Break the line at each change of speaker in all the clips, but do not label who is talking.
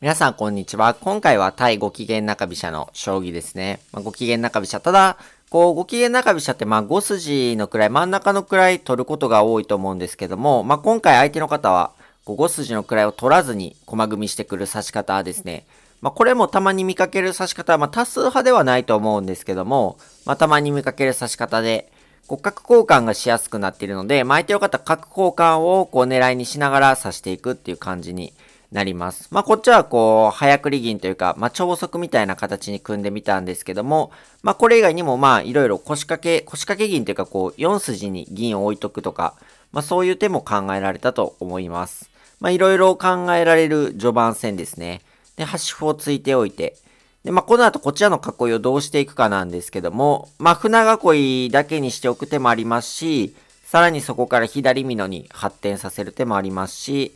皆さんこんにちは。今回は対ご機嫌中飛車の将棋ですね。まあ、ご機嫌中飛車。ただ、こう、ご機嫌中飛車ってまあ5筋の位、真ん中の位取ることが多いと思うんですけども、まあ今回相手の方は5筋の位を取らずに駒組みしてくる指し方ですね。まあこれもたまに見かける指し方はまあ多数派ではないと思うんですけども、まあたまに見かける指し方で、こう角交換がしやすくなっているので、まあ相手の方角交換をこう狙いにしながら指していくっていう感じになります。まあ、こっちはこう、早繰り銀というか、まあ、超速みたいな形に組んでみたんですけども、まあ、これ以外にもまあ、いろいろ腰掛け、腰掛け銀というか、こう、4筋に銀を置いとくとか、まあ、そういう手も考えられたと思います。まいろいろ考えられる序盤戦ですね。で、端歩をついておいて、で、まあ、この後こちらの囲いをどうしていくかなんですけども、まあ、船囲いだけにしておく手もありますし、さらにそこから左美濃に発展させる手もありますし、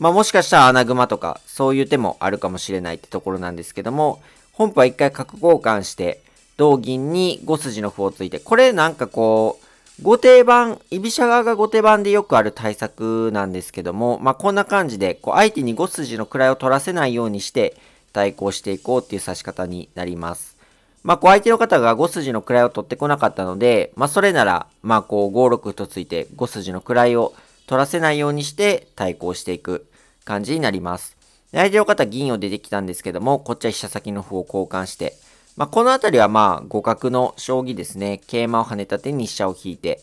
まあ、もしかしたら穴熊とか、そういう手もあるかもしれないってところなんですけども、本譜は一回角交換して、同銀に5筋の歩をついて、これなんかこう、後手番、居飛車側が後手番でよくある対策なんですけども、まあ、こんな感じで、こう、相手に5筋の位を取らせないようにして、対抗していこうっていう指し方になります。まあ、こう相手の方が5筋の位を取ってこなかったので、まあ、それなら、まこう5六とついて5筋の位を取らせないようにして対抗していく。感じになります。相手の方銀を出てきたんですけども、こっちは飛車先の歩を交換して、まあ、この辺りはまあ互角の将棋ですね。桂馬を跳ねた手に飛車を引いて、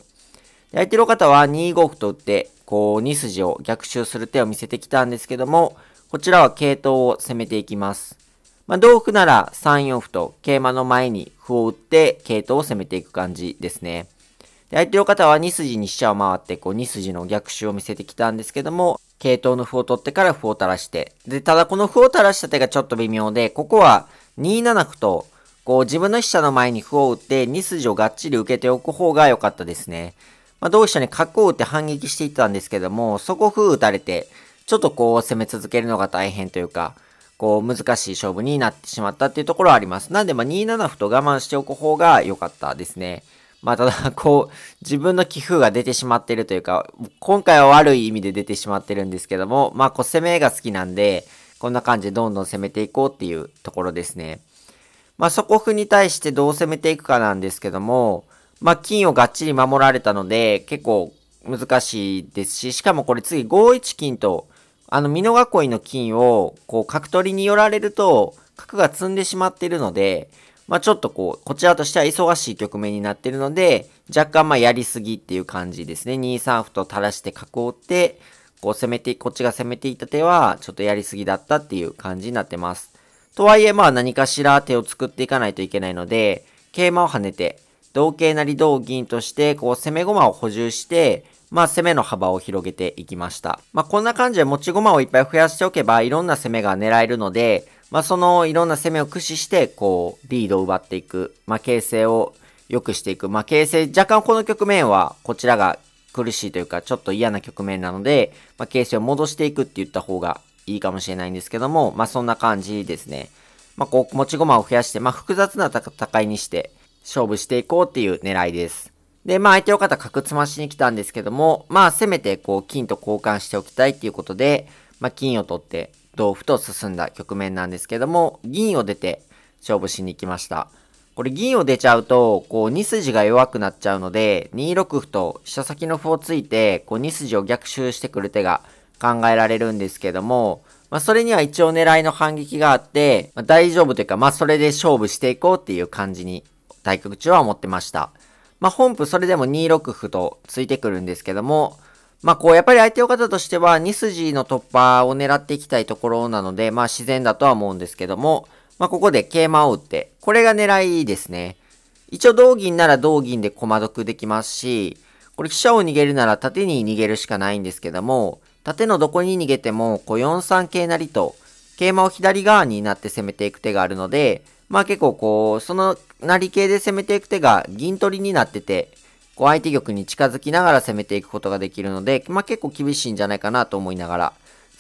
相手の方は2五歩と打って、こう2筋を逆襲する手を見せてきたんですけども、こちらは桂頭を攻めていきます。まあ、同歩なら3四歩と桂馬の前に歩を打って桂頭を攻めていく感じですね。で相手の方は2筋に飛車を回って、こう2筋の逆襲を見せてきたんですけども、系統の歩を取ってから歩を垂らして。で、ただこの歩を垂らした手がちょっと微妙で、ここは2七歩と、こう自分の飛車の前に歩を打って2筋をがっちり受けておく方が良かったですね。まあ、同飛車に角を打って反撃していったんですけども、そこ歩打たれて、ちょっとこう攻め続けるのが大変というか、こう難しい勝負になってしまったっていうところはあります。なんでまあ2七歩と我慢しておく方が良かったですね。まあ、ただ、こう、自分の寄付が出てしまってるというか、今回は悪い意味で出てしまってるんですけども、まあ、こう、攻めが好きなんで、こんな感じでどんどん攻めていこうっていうところですね。まあ、そこ歩に対してどう攻めていくかなんですけども、まあ、金をがっちり守られたので、結構難しいですし、しかもこれ次5一金と、あの、美濃囲いの金を、こう、角取りに寄られると、角が積んでしまってるので、まあ、ちょっとこう、こちらとしては忙しい局面になってるので、若干まあやりすぎっていう感じですね。2三歩と垂らして囲って、こう攻めて、こっちが攻めていった手は、ちょっとやりすぎだったっていう感じになってます。とはいえまあ何かしら手を作っていかないといけないので、桂馬を跳ねて、同桂なり同銀として、こう攻め駒を補充して、まあ攻めの幅を広げていきました。まあこんな感じで持ち駒をいっぱい増やしておけばいろんな攻めが狙えるので、まあ、そのいろんな攻めを駆使して、こう、リードを奪っていく、まあ、形勢を良くしていく、まあ、形勢、若干この局面は、こちらが苦しいというか、ちょっと嫌な局面なので、まあ、形勢を戻していくって言った方がいいかもしれないんですけども、まあ、そんな感じですね。まあ、こう、持ち駒を増やして、まあ、複雑な戦いにして、勝負していこうっていう狙いです。で、まあ相手の方角詰ましに来たんですけども、まあせめてこう金と交換しておきたいっていうことで、まあ金を取って、同歩と進んだ局面なんですけども、銀を出て勝負しに行きました。これ銀を出ちゃうと、こう2筋が弱くなっちゃうので、2六歩と飛車先の歩をついて、こう2筋を逆襲してくる手が考えられるんですけども、まあそれには一応狙いの反撃があって、まあ、大丈夫というか、まあそれで勝負していこうっていう感じに対局中は思ってました。まあ本譜それでも2六歩とついてくるんですけども、まあこう、やっぱり相手方としては2筋の突破を狙っていきたいところなので、まあ自然だとは思うんですけども、まあここで桂馬を打って、これが狙いですね。一応同銀なら同銀で駒得できますし、これ飛車を逃げるなら縦に逃げるしかないんですけども、縦のどこに逃げても、こう4三桂成と、桂馬を左側になって攻めていく手があるので、まあ結構こう、その成桂で攻めていく手が銀取りになってて、こう相手玉に近づきながら攻めていくことができるので、まあ、結構厳しいんじゃないかなと思いながら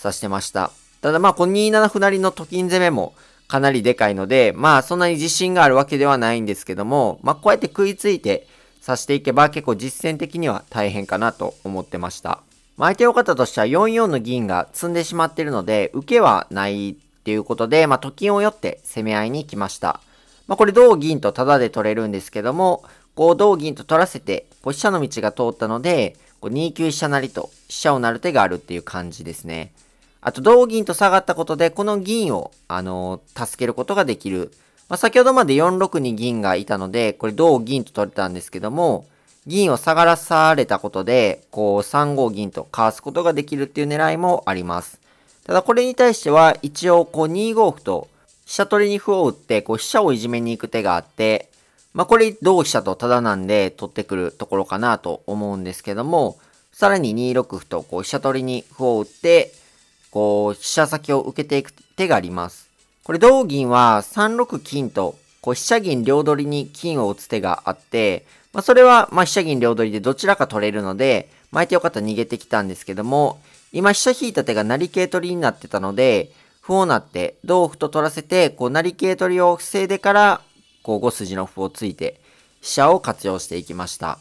指してました。ただまあ、この2七歩成のと金攻めもかなりでかいので、まあ、そんなに自信があるわけではないんですけども、まあ、こうやって食いついて指していけば結構実践的には大変かなと思ってました。まあ、相手方としては4四の銀が積んでしまっているので、受けはないっていうことで、まあ、と金をよって攻め合いに来ました。まあ、これ同銀とタダで取れるんですけども、こう同銀と取らせて、こう飛車の道が通ったので、こう2九飛車成と飛車を成る手があるっていう感じですね。あと同銀と下がったことで、この銀を、あのー、助けることができる。まあ、先ほどまで4六に銀がいたので、これ同銀と取れたんですけども、銀を下がらされたことで、こう3五銀とかわすことができるっていう狙いもあります。ただこれに対しては、一応こう2五歩と飛車取りに歩を打って、こう飛車をいじめに行く手があって、まあ、これ同飛車とタダなんで取ってくるところかなと思うんですけども、さらに2六歩とこう飛車取りに歩を打って、こう飛車先を受けていく手があります。これ同銀は3六金とこう飛車銀両取りに金を打つ手があって、まあ、それはま飛車銀両取りでどちらか取れるので、巻いてよかったら逃げてきたんですけども、今飛車引いた手が成桂取りになってたので、歩をなって同歩と取らせて、こう成桂取りを防いでから、こう5筋の歩を突いて、飛車を活用していきました。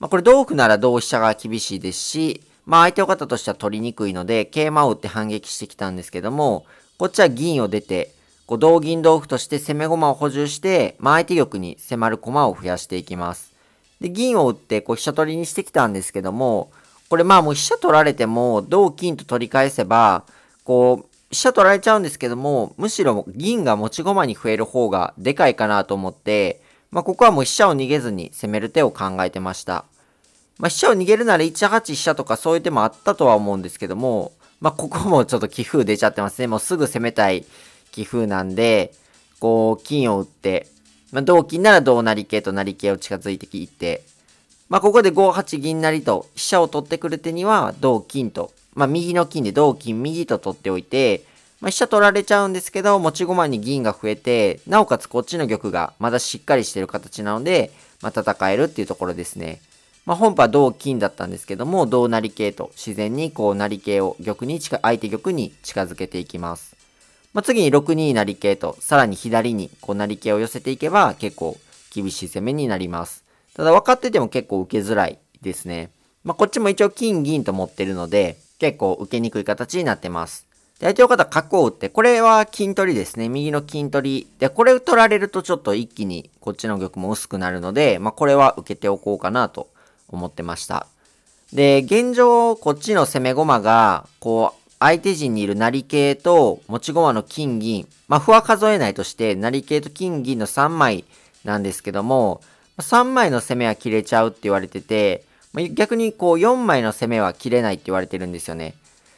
まあ、これ同歩なら同飛車が厳しいですし、まあ相手方としては取りにくいので、桂馬を打って反撃してきたんですけども、こっちは銀を出て、こう同銀同歩として攻め駒を補充して、まあ相手玉に迫る駒を増やしていきます。で、銀を打ってこう飛車取りにしてきたんですけども、これまあもう飛車取られても同金と取り返せば、こう、飛車取られちゃうんですけども、むしろ銀が持ち駒に増える方がでかいかなと思って、まあ、ここはもう飛車を逃げずに攻める手を考えてました。まあ、飛車を逃げるなら1 8飛車とかそういう手もあったとは思うんですけども、まあ、ここもちょっと寄風出ちゃってますね。もうすぐ攻めたい寄風なんで、こう、金を打って、まあ、同金なら同成桂と成桂を近づいていって、まあ、ここで5八銀成と飛車を取ってくる手には同金と、まあ、右の金で同金右と取っておいて、まあ、飛車取られちゃうんですけど、持ち駒に銀が増えて、なおかつこっちの玉がまだしっかりしてる形なので、まあ、戦えるっていうところですね。まあ、本は同金だったんですけども、同成桂と自然にこう成桂を玉に近、相手玉に近づけていきます。まあ、次に6二成桂と、さらに左にこう成桂を寄せていけば結構厳しい攻めになります。ただ分かってても結構受けづらいですね。まあ、こっちも一応金銀と持ってるので、結構受けにくい形になってます。で、相手の方角を打って、これは金取りですね。右の金取り。で、これ取られるとちょっと一気にこっちの玉も薄くなるので、まあ、これは受けておこうかなと思ってました。で、現状、こっちの攻め駒が、こう、相手陣にいる成桂と持ち駒の金銀、まあ、歩は数えないとして、成桂と金銀の3枚なんですけども、3枚の攻めは切れちゃうって言われてて、逆にこう4枚の攻めは切れないって言われてるんですよね。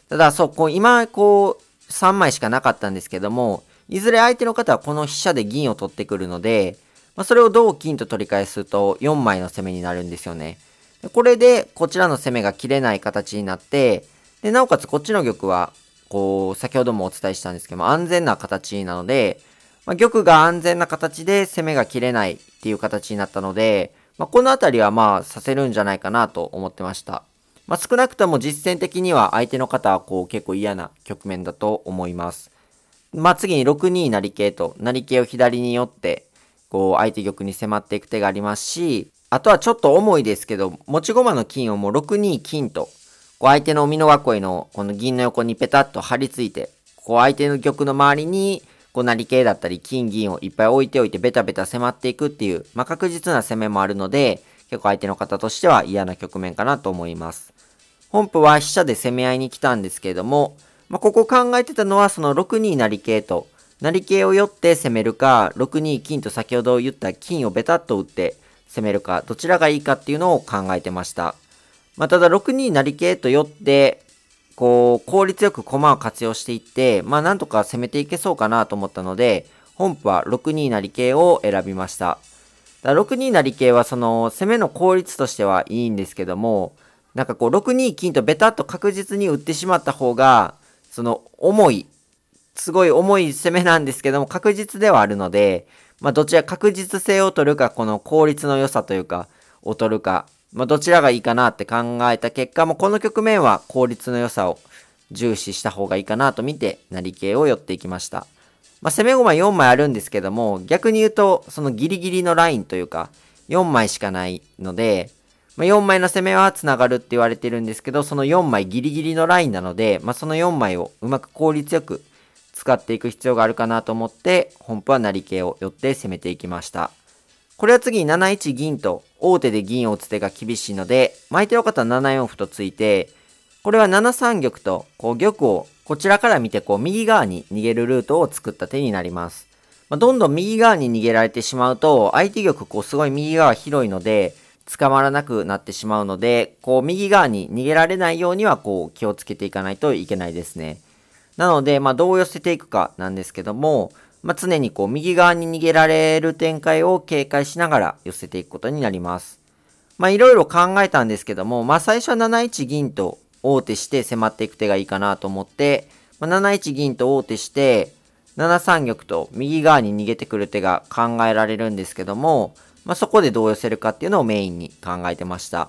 ただそう、こう今こう3枚しかなかったんですけども、いずれ相手の方はこの飛車で銀を取ってくるので、まあ、それを同金と取り返すと4枚の攻めになるんですよね。これでこちらの攻めが切れない形になって、で、なおかつこっちの玉は、こう、先ほどもお伝えしたんですけども、安全な形なので、まあ、玉が安全な形で攻めが切れないっていう形になったので、まあ、このあたりはまあさせるんじゃないかなと思ってました。まあ、少なくとも実戦的には相手の方はこう結構嫌な局面だと思います。まあ、次に6二成桂と成桂を左に寄ってこう相手玉に迫っていく手がありますし、あとはちょっと重いですけど、持ち駒の金をもう6二金と、こう相手の美濃囲いのこの銀の横にペタッと張り付いて、こう相手の玉の周りにこうなり系だったり金銀をいっぱい置いておいてベタベタ迫っていくっていう、まあ、確実な攻めもあるので、結構相手の方としては嫌な局面かなと思います。本譜は飛車で攻め合いに来たんですけれども、まあ、ここ考えてたのはその6二り系と、なり系を寄って攻めるか、6二金と先ほど言った金をベタっと打って攻めるか、どちらがいいかっていうのを考えてました。まあ、ただ6二り系と寄って、こう、効率よく駒を活用していって、まあなんとか攻めていけそうかなと思ったので、本譜は6二成桂を選びました。だ6二成桂はその攻めの効率としてはいいんですけども、なんかこう6二金とベタっと確実に打ってしまった方が、その重い、すごい重い攻めなんですけども確実ではあるので、まあどちら確実性を取るかこの効率の良さというか、を取るかまあ、どちらがいいかなって考えた結果、もこの局面は効率の良さを重視した方がいいかなと見て、成系を寄っていきました。まあ、攻め駒4枚あるんですけども、逆に言うと、そのギリギリのラインというか、4枚しかないので、まあ、4枚の攻めは繋がるって言われてるんですけど、その4枚ギリギリのラインなので、まあ、その4枚をうまく効率よく使っていく必要があるかなと思って、本譜は成系を寄って攻めていきました。これは次に7一銀と、大手で銀を打つ手が厳しいので、巻いてよかったら7四歩とついて、これは7三玉と、こう玉をこちらから見てこう右側に逃げるルートを作った手になります。まあ、どんどん右側に逃げられてしまうと、相手玉こうすごい右側広いので、捕まらなくなってしまうので、こう右側に逃げられないようにはこう気をつけていかないといけないですね。なので、まあどう寄せていくかなんですけども、まあ、常にこう右側に逃げられる展開を警戒しながら寄せていくことになります。まあいろいろ考えたんですけども、まあ最初は7一銀と王手して迫っていく手がいいかなと思って、まあ、7一銀と王手して、7三玉と右側に逃げてくる手が考えられるんですけども、まあ、そこでどう寄せるかっていうのをメインに考えてました。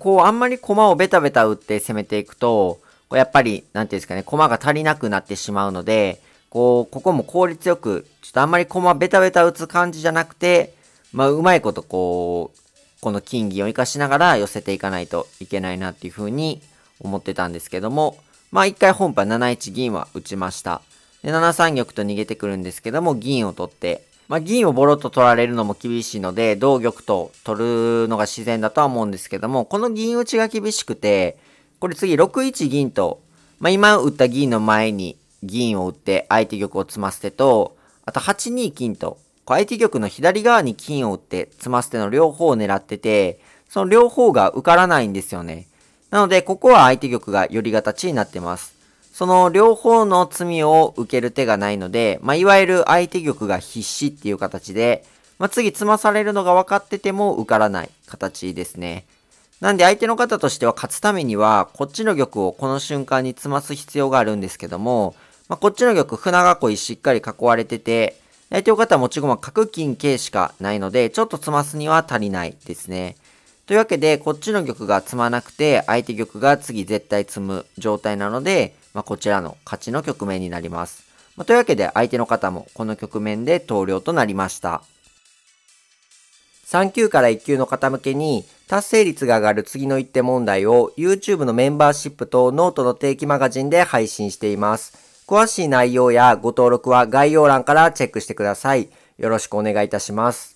こうあんまり駒をベタベタ打って攻めていくと、やっぱり、なんていうんですかね、駒が足りなくなってしまうので、こう、ここも効率よく、ちょっとあんまり駒ベタベタ打つ感じじゃなくて、まあ、うまいことこう、この金銀を活かしながら寄せていかないといけないなっていうふうに思ってたんですけども、まあ一回本派7一銀は打ちました。で、7三玉と逃げてくるんですけども、銀を取って、まあ銀をボロッと取られるのも厳しいので、同玉と取るのが自然だとは思うんですけども、この銀打ちが厳しくて、これ次6一銀と、まあ今打った銀の前に銀を打って相手玉を詰ませてと、あと8二金と、相手玉の左側に金を打って詰ませての両方を狙ってて、その両方が受からないんですよね。なので、ここは相手玉が寄り形になってます。その両方の罪を受ける手がないので、まあ、いわゆる相手玉が必死っていう形で、まあ、次詰まされるのが分かってても受からない形ですね。なんで相手の方としては勝つためには、こっちの玉をこの瞬間に詰ます必要があるんですけども、まあ、こっちの玉、船囲いしっかり囲われてて、え手という方は持ち駒角金桂しかないので、ちょっと詰ますには足りないですね。というわけで、こっちの玉が詰まなくて、相手玉が次絶対積む状態なので、まあ、こちらの勝ちの局面になります。まあ、というわけで、相手の方もこの局面で投了となりました。3級から1級の方向けに、達成率が上がる次の一手問題を YouTube のメンバーシップとノートの定期マガジンで配信しています。詳しい内容やご登録は概要欄からチェックしてください。よろしくお願いいたします。